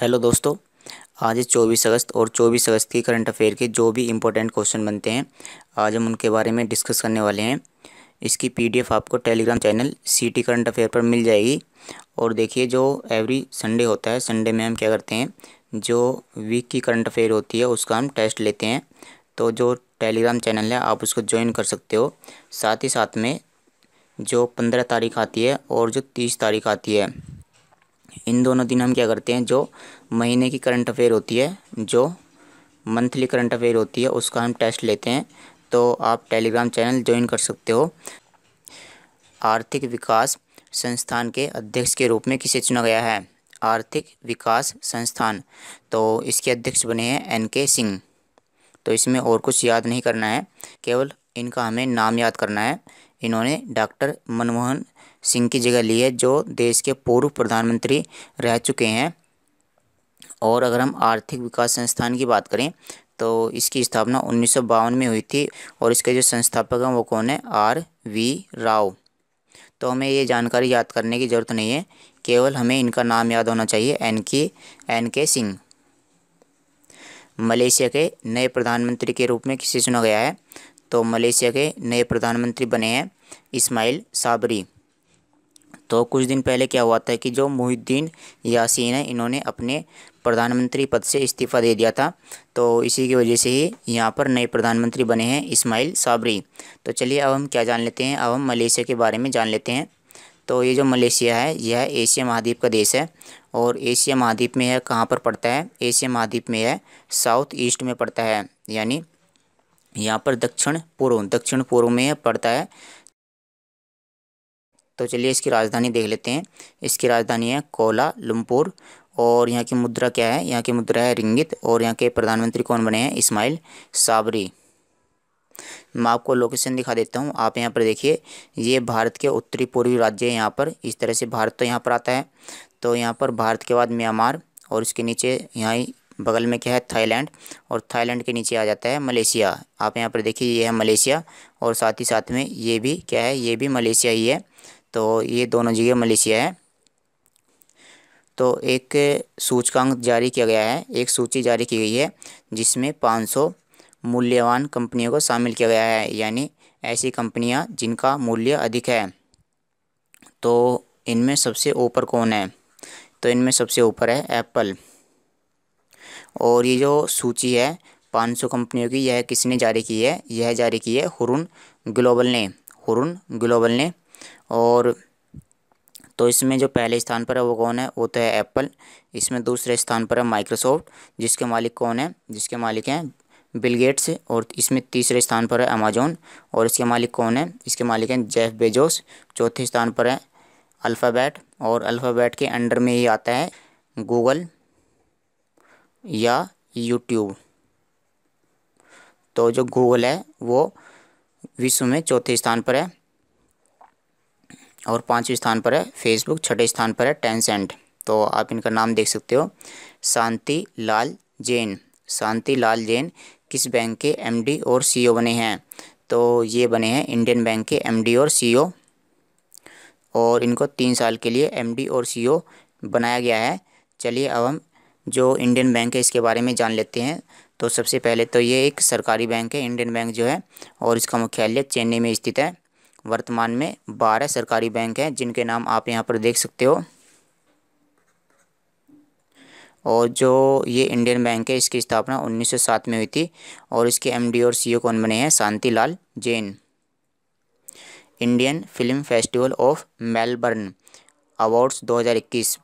Hello दोस्तों आज है चौबीस अगस्त और चौबीस अगस्त की करंट अफेयर के जो भी इम्पोर्टेंट क्वेश्चन बनते हैं आज हम उनके बारे में डिस्कस करने वाले हैं इसकी पीडीएफ आपको Telegram channel CT current affair पर मिल जाएगी और देखिए जो एवरी संडे होता है संडे में हम क्या करते हैं जो वीक की करंट अफेयर होती है उसका हम टेस्ट लेते हैं तो जो टेलीग्राम चैनल है आप उसको ज्वाइन कर सकते हो साथ ही साथ में जो पंद्रह तारीख आती है और जो तीस तारीख आती है इन दोनों दिन हम क्या करते हैं जो महीने की करंट अफेयर होती है जो मंथली करंट अफेयर होती है उसका हम टेस्ट लेते हैं तो आप टेलीग्राम चैनल ज्वाइन कर सकते हो आर्थिक विकास संस्थान के अध्यक्ष के रूप में किसे चुना गया है आर्थिक विकास संस्थान तो इसके अध्यक्ष बने हैं एन के सिंह तो इसमें और कुछ याद नहीं करना है केवल इनका हमें नाम याद करना है इन्होंने डॉक्टर मनमोहन सिंह की जगह ली है जो देश के पूर्व प्रधानमंत्री रह चुके हैं और अगर हम आर्थिक विकास संस्थान की बात करें तो इसकी स्थापना उन्नीस में हुई थी और इसके जो संस्थापक हैं वो कौन है आर वी राव तो हमें ये जानकारी याद करने की ज़रूरत नहीं है केवल हमें इनका नाम याद होना चाहिए एन के एन के सिंह मलेशिया के नए प्रधानमंत्री के रूप में किसे चुना गया है तो मलेशिया के नए प्रधानमंत्री बने हैं इस्माइल साबरी तो कुछ दिन पहले क्या हुआ था कि जो मुहिद्दीन यासीन है इन्होंने अपने प्रधानमंत्री पद से इस्तीफ़ा दे दिया था तो इसी की वजह से ही यहाँ पर नए प्रधानमंत्री बने हैं इस्माइल साबरी तो चलिए अब हम क्या जान लेते हैं अब हम मलेशिया के बारे में जान लेते हैं तो ये जो मलेशिया है यह एशिया महाद्वीप का देश है और एशिया महाद्वीप में है कहाँ पर पड़ता है एशिया महाद्वीप में है साउथ ईस्ट में पड़ता है यानी यहाँ पर दक्षिण पूर्व दक्षिण पूर्व में पड़ता है तो चलिए इसकी राजधानी देख लेते हैं इसकी राजधानी है कोला लुमपुर और यहाँ की मुद्रा क्या है यहाँ की मुद्रा है रिंगित और यहाँ के प्रधानमंत्री कौन बने हैं इस्माइल साबरी मैं आपको लोकेशन दिखा देता हूँ आप यहाँ पर देखिए ये भारत के उत्तरी पूर्वी राज्य है यहाँ पर इस तरह से भारत तो यहाँ पर आता है तो यहाँ पर भारत के बाद म्यांमार और इसके नीचे यहाँ बगल में क्या है थाईलैंड और थाईलैंड के नीचे आ जाता है मलेशिया आप यहाँ पर देखिए ये है मलेशिया और साथ ही साथ में ये भी क्या है ये भी मलेशिया ही है तो ये दोनों जगह मलेशिया है तो एक सूचकांक जारी किया गया है एक सूची जारी की गई है जिसमें 500 मूल्यवान कंपनियों को शामिल किया गया है यानी ऐसी कंपनियां जिनका मूल्य अधिक है तो इनमें सबसे ऊपर कौन है तो इनमें सबसे ऊपर है एप्पल और ये जो सूची है 500 कंपनियों की यह किसने जारी की है यह जारी की है हुरुन ग्लोबल ने हुरुन ग्लोबल ने और तो इसमें जो पहले स्थान पर है वो कौन है वो तो है एप्पल इसमें दूसरे स्थान पर है माइक्रोसॉफ्ट जिसके मालिक कौन है जिसके मालिक हैं बिल गेट्स और इसमें तीसरे स्थान पर है अमेजोन और इसके मालिक कौन है इसके मालिक हैं जेफ बेजोस चौथे स्थान पर है अल्फ़ाबैट और अल्फ़ाबैट के अंडर में ही आता है गूगल या यूट्यूब तो जो गूगल है वो विश्व में चौथे स्थान पर है और पाँचवें स्थान पर है फेसबुक छठे स्थान पर है टेंसेंट तो आप इनका नाम देख सकते हो शांति लाल जैन शांति लाल जैन किस बैंक के एमडी और सीईओ e बने हैं तो ये बने हैं इंडियन बैंक के एमडी और सीईओ e और इनको तीन साल के लिए एमडी और सीईओ e बनाया गया है चलिए अब हम जो इंडियन बैंक है इसके बारे में जान लेते हैं तो सबसे पहले तो ये एक सरकारी बैंक है इंडियन बैंक जो है और इसका मुख्यालय चेन्नई में स्थित है वर्तमान में बारह सरकारी बैंक हैं जिनके नाम आप यहाँ पर देख सकते हो और जो ये इंडियन बैंक है इसकी स्थापना 1907 में हुई थी और इसके एमडी और सीईओ e कौन बने हैं Shantilal Jain Indian Film Festival of Melbourne awards 2021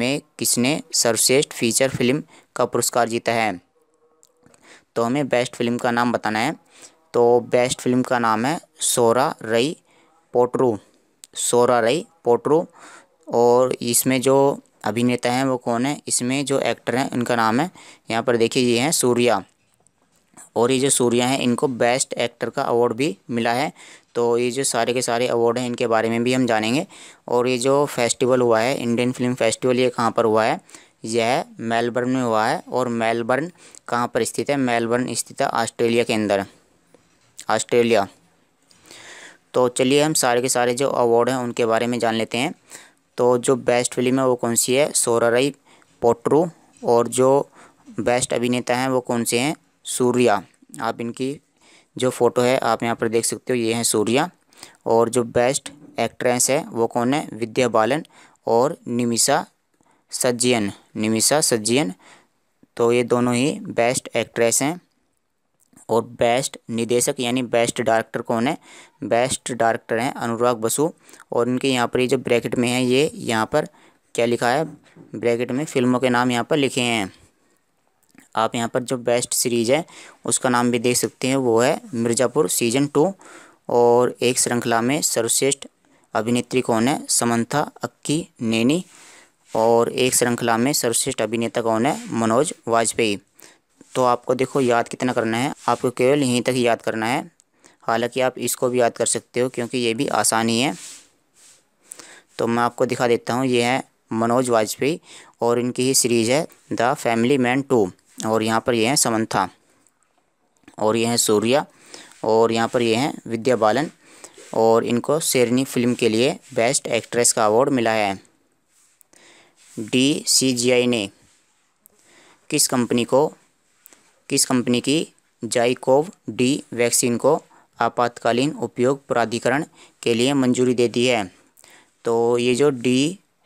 में किसने सर्वश्रेष्ठ फीचर फिल्म का पुरस्कार जीता है तो हमें बेस्ट फिल्म का नाम बताना है तो बेस्ट फिल्म का नाम है सोरा रई पोटरू सोरा रही पोटरू और इसमें जो अभिनेता हैं वो कौन है इसमें जो एक्टर हैं उनका नाम है यहाँ पर देखिए ये हैं सूर्या और ये जो सूर्या हैं इनको बेस्ट एक्टर का अवार्ड भी मिला है तो ये जो सारे के सारे अवार्ड हैं इनके बारे में भी हम जानेंगे और ये जो फेस्टिवल हुआ है इंडियन फिल्म फेस्टिवल ये कहाँ पर हुआ है यह मेलबर्न में हुआ है और मेलबर्न कहाँ पर स्थित है मेलबर्न स्थित है ऑस्ट्रेलिया के अंदर ऑस्ट्रेलिया तो चलिए हम सारे के सारे जो अवार्ड हैं उनके बारे में जान लेते हैं तो जो बेस्ट फिल्म है वो कौन सी है रई पोट्रू और जो बेस्ट अभिनेता हैं वो कौन से हैं सूर्या आप इनकी जो फ़ोटो है आप यहाँ पर देख सकते हो ये हैं सूर्या और जो बेस्ट एक्ट्रेस है वो कौन है विद्या बालन और निमिषा सज्जियन निमिषा सज्जियन तो ये दोनों ही बेस्ट एक्ट्रेस हैं और बेस्ट निदेशक यानी बेस्ट डायरेक्टर कौन है बेस्ट डायरेक्टर हैं अनुराग बसु और इनके यहाँ पर ये जो ब्रैकेट में है ये यहाँ पर क्या लिखा है ब्रैकेट में फिल्मों के नाम यहाँ पर लिखे हैं आप यहाँ पर जो बेस्ट सीरीज है उसका नाम भी देख सकते हैं वो है मिर्ज़ापुर सीजन टू और एक श्रृंखला में सर्वश्रेष्ठ अभिनेत्री कौन है समंथा अक्की नैनी और एक श्रृंखला में सर्वश्रेष्ठ अभिनेता कौन है मनोज वाजपेयी तो आपको देखो याद कितना करना है आपको केवल यहीं तक याद करना है हालांकि आप इसको भी याद कर सकते हो क्योंकि ये भी आसानी है तो मैं आपको दिखा देता हूँ ये है मनोज वाजपेयी और इनकी ही सीरीज़ है द फैमिली मैन टू और यहाँ पर ये हैं समन्था और ये हैं सूर्या और यहाँ पर ये हैं विद्या बालन और इनको शेरनी फिल्म के लिए बेस्ट एक्ट्रेस का अवार्ड मिला है डी सी जी आई ने किस कंपनी को किस कंपनी की जाइकोव डी वैक्सीन को आपातकालीन उपयोग प्राधिकरण के लिए मंजूरी दे दी है तो ये जो डी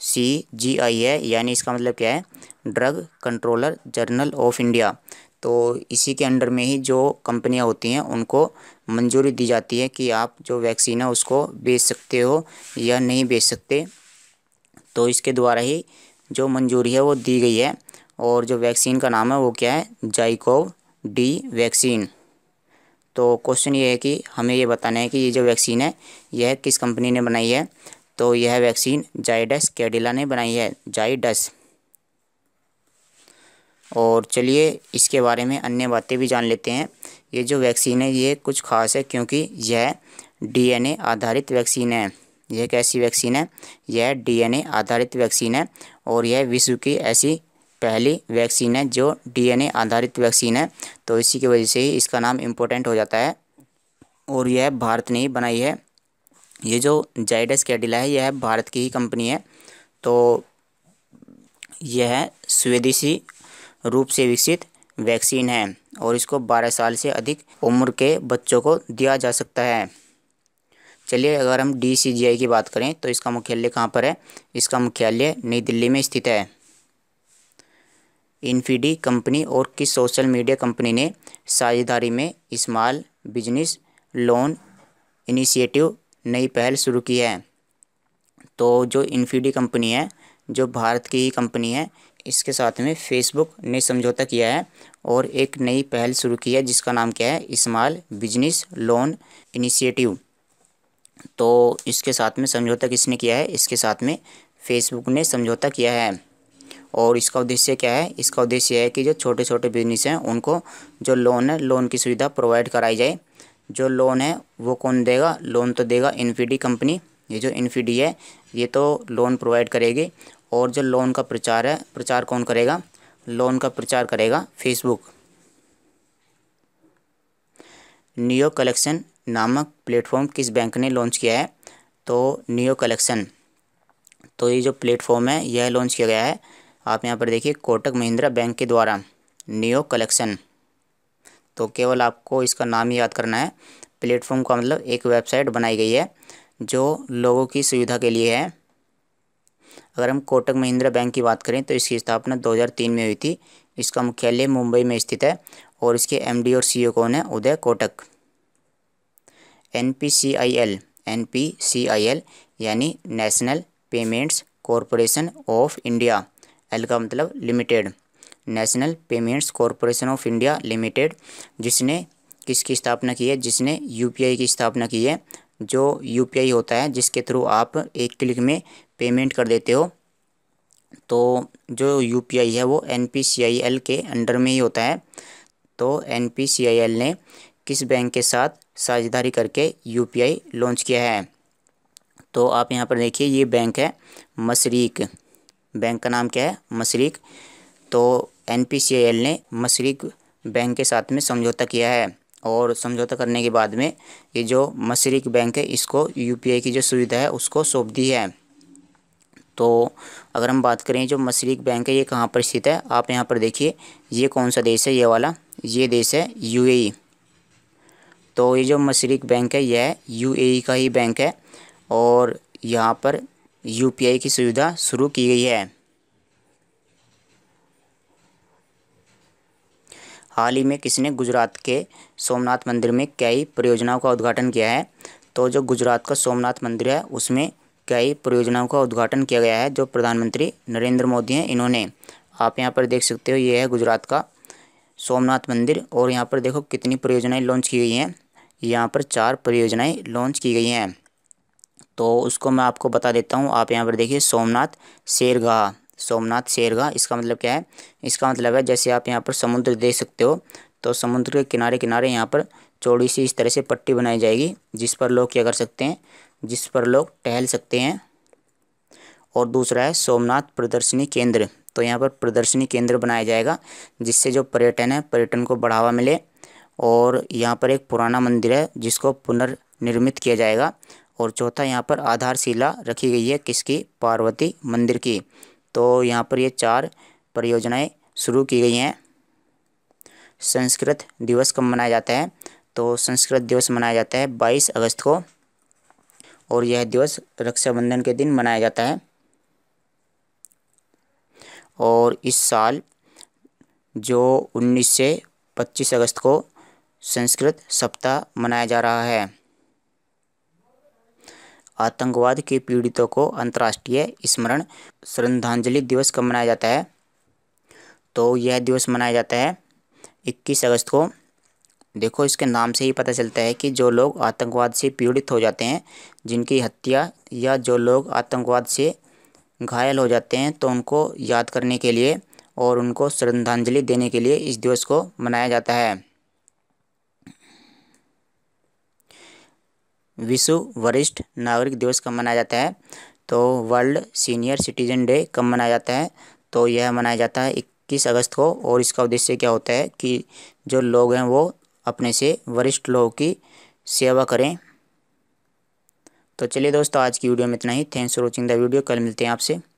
सी जी आई है यानी इसका मतलब क्या है drug controller general of India तो इसी के अंडर में ही जो कंपनियां होती हैं उनको मंजूरी दी जाती है कि आप जो वैक्सीन है उसको बेच सकते हो या नहीं बेच सकते तो इसके द्वारा ही जो मंजूरी है वो दी गई है और जो वैक्सीन का नाम है वो क्या है जाइकोव डी वैक्सीन तो क्वेश्चन ये है कि हमें ये बताना है कि ये जो वैक्सीन है यह किस कंपनी ने बनाई है तो यह वैक्सीन जाइडस कैडिला ने बनाई है जाइडस और चलिए इसके बारे में अन्य बातें भी जान लेते हैं ये जो वैक्सीन है ये कुछ खास है क्योंकि यह डीएनए आधारित वैक्सीन है यह कैसी वैक्सीन है यह डीएनए आधारित वैक्सीन है और यह विश्व की ऐसी पहली वैक्सीन है जो डीएनए आधारित वैक्सीन है तो इसी की वजह से ही इसका नाम इम्पोर्टेंट हो जाता है और यह भारत ने ही बनाई है ये जो जाइडस कैडिला है यह भारत की ही कंपनी है तो यह स्वदेशी रूप से विकसित वैक्सीन है और इसको 12 साल से अधिक उम्र के बच्चों को दिया जा सकता है चलिए अगर हम डी की बात करें तो इसका मुख्यालय कहाँ पर है इसका मुख्यालय नई दिल्ली में स्थित है इन्फीडी कंपनी और किस सोशल मीडिया कंपनी ने साझेदारी में स्मॉल बिजनेस लोन इनिशिएटिव नई पहल शुरू की है तो जो इन्फीडी कंपनी है जो भारत की ही कंपनी है इसके साथ में फेसबुक ने समझौता किया है और एक नई पहल शुरू की है जिसका नाम क्या है स्मॉल बिजनेस लोन इनिशिएटिव तो इसके साथ में समझौता किसने किया है इसके साथ में फेसबुक ने समझौता किया है और इसका उद्देश्य क्या है इसका उद्देश्य है कि जो छोटे छोटे बिजनेस हैं उनको जो लोन है लोन की सुविधा प्रोवाइड कराई जाए जो लोन है वो कौन देगा लोन तो देगा इन्फीडी कंपनी ये जो इन्फीडी है ये तो लोन प्रोवाइड करेगी और जो लोन का प्रचार है प्रचार कौन करेगा लोन का प्रचार करेगा फेसबुक नियो कलेक्शन नामक प्लेटफॉर्म किस बैंक ने लॉन्च किया है तो नियो कलेक्शन तो ये जो प्लेटफॉर्म है यह लॉन्च किया गया है आप यहाँ पर देखिए कोटक महिंद्रा बैंक के द्वारा नियो कलेक्शन तो केवल आपको इसका नाम ही याद करना है प्लेटफॉर्म का मतलब एक वेबसाइट बनाई गई है जो लोगों की सुविधा के लिए है अगर हम कोटक महिंद्रा बैंक की बात करें तो इसकी स्थापना 2003 में हुई थी इसका मुख्यालय मुंबई में स्थित है और इसके एमडी और सीईओ e कौन है उदय कोटक एनपीसीआईएल एनपीसीआईएल यानी national payments corporation of India L का मतलब limited national payments corporation of India limited जिसने किसकी स्थापना की है जिसने यूपीआई की स्थापना की है जो यूपीआई होता है जिसके थ्रू आप एक क्लिक में पेमेंट कर देते हो तो जो यूपीआई है वो एनपीसीआईएल के अंडर में ही होता है तो एनपीसीआईएल ने किस बैंक के साथ साझेदारी करके यूपीआई लॉन्च किया है तो आप यहाँ पर देखिए ये बैंक है मशरक़ बैंक का नाम क्या है मशरक तो एन ने मशरक बैंक के साथ में समझौता किया है और समझौता करने के बाद में ये जो मशरक बैंक है इसको यू की जो सुविधा है उसको सौंप दी है तो अगर हम बात करें जो मशरक बैंक है ये कहाँ पर स्थित है आप यहाँ पर देखिए ये कौन सा देश है ये वाला ये देश है यू e। तो ये जो मशरक बैंक है यह यूएई e का ही बैंक है और यहाँ पर यूपीआई की सुविधा शुरू की गई है हाल ही में किसने गुजरात के सोमनाथ मंदिर में कई परियोजनाओं का उद्घाटन किया है तो जो गुजरात का सोमनाथ मंदिर है उसमें कई परियोजनाओं का उद्घाटन किया गया है जो प्रधानमंत्री नरेंद्र मोदी हैं इन्होंने आप यहाँ पर देख सकते हो ये है गुजरात का सोमनाथ मंदिर और यहाँ पर देखो कितनी परियोजनाएं लॉन्च की गई हैं यहाँ पर चार परियोजनाएं लॉन्च की गई हैं तो उसको मैं आपको बता देता हूँ आप यहाँ पर देखिए सोमनाथ शेरगाह सोमनाथ शेरगाह इसका मतलब क्या है इसका मतलब है जैसे आप यहाँ पर समुद्र देख सकते हो तो समुद्र के किनारे किनारे यहाँ पर चौड़ी सी इस तरह से पट्टी बनाई जाएगी जिस पर लोग क्या कर सकते हैं जिस पर लोग टहल सकते हैं और दूसरा है सोमनाथ प्रदर्शनी केंद्र तो यहाँ पर प्रदर्शनी केंद्र बनाया जाएगा जिससे जो पर्यटन है पर्यटन को बढ़ावा मिले और यहाँ पर एक पुराना मंदिर है जिसको पुनर्निर्मित किया जाएगा और चौथा यहाँ पर आधारशिला रखी गई है किसकी पार्वती मंदिर की तो यहाँ पर ये चार परियोजनाएं शुरू की गई हैं संस्कृत दिवस कब मनाया जाता है तो संस्कृत दिवस मनाया जाता है बाईस अगस्त को और यह दिवस रक्षाबंधन के दिन मनाया जाता है और इस साल जो उन्नीस से पच्चीस अगस्त को संस्कृत सप्ताह मनाया जा रहा है आतंकवाद के पीड़ितों को अंतर्राष्ट्रीय स्मरण श्रद्धांजलि दिवस कब मनाया जाता है तो यह दिवस मनाया जाता है 21 अगस्त को देखो इसके नाम से ही पता चलता है कि जो लोग आतंकवाद से पीड़ित हो जाते हैं जिनकी हत्या या जो लोग आतंकवाद से घायल हो जाते हैं तो उनको याद करने के लिए और उनको श्रद्धांजलि देने के लिए इस दिवस को मनाया जाता है विश्व वरिष्ठ नागरिक दिवस कब मनाया जाता है तो वर्ल्ड सीनियर सिटीजन डे कब मनाया जाता है तो यह मनाया जाता है इक्कीस अगस्त को और इसका उद्देश्य क्या होता है कि जो लोग हैं वो अपने से वरिष्ठ लोगों की सेवा करें तो चलिए दोस्तों आज की वीडियो में इतना ही thanks for watching the video कल मिलते हैं आपसे